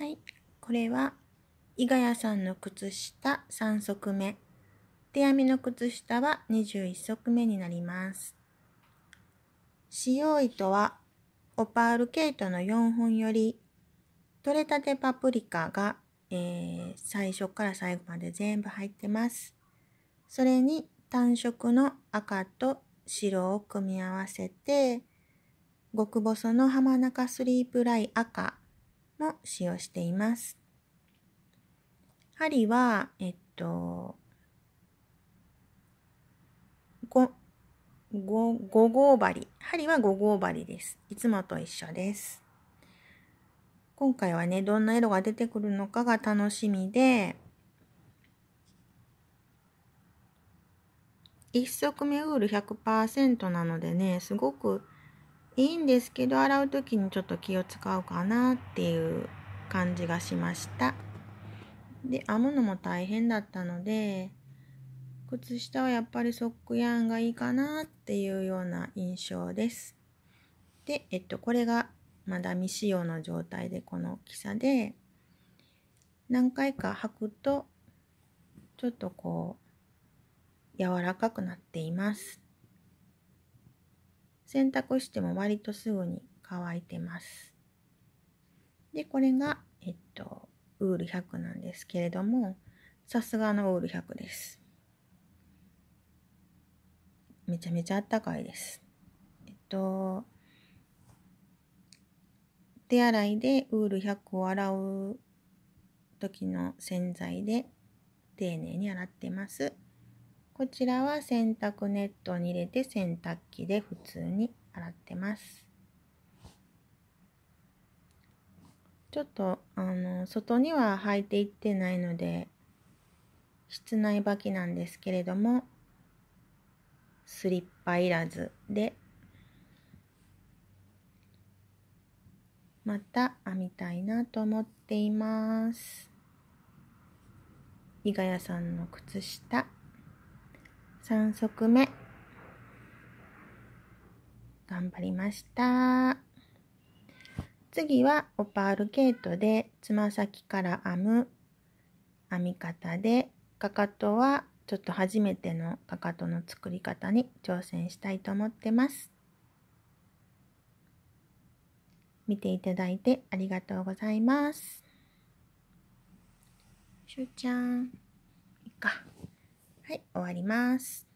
はい。これは、伊賀屋さんの靴下3足目。手編みの靴下は21足目になります。使用糸は、オパール毛糸の4本より、取れたてパプリカが、えー、最初から最後まで全部入ってます。それに単色の赤と白を組み合わせて、極細の浜中スリープライ赤も使用しています。針は、えっと、5、5号針。針は5号針です。いつもと一緒です。今回はね、どんな色が出てくるのかが楽しみで、1足目ウール100%なのでね、すごくいいんですけど洗う時にちょっと気を使うかなっていう感じがしましたで編むのも大変だったので靴下はやっぱりソックヤーンがいいかなっていうような印象ですでえっとこれがまだ未使用の状態でこの大きさで何回か履くとちょっとこう柔らかくなっています洗濯しても割とすぐに乾いてます。で、これが、えっと、ウール100なんですけれども、さすがのウール100です。めちゃめちゃあったかいです。えっと、手洗いでウール100を洗う時の洗剤で丁寧に洗ってます。こちらは洗濯ネットに入れて洗濯機で普通に洗ってます。ちょっとあの外には履いていってないので室内履きなんですけれどもスリッパいらずでまた編みたいなと思っています。伊賀屋さんの靴下3足目頑張りました次はオパールケートでつま先から編む編み方でかかとはちょっと初めてのかかとの作り方に挑戦したいと思ってます見ていただいてありがとうございますしゅうちゃんいいかはい、終わります。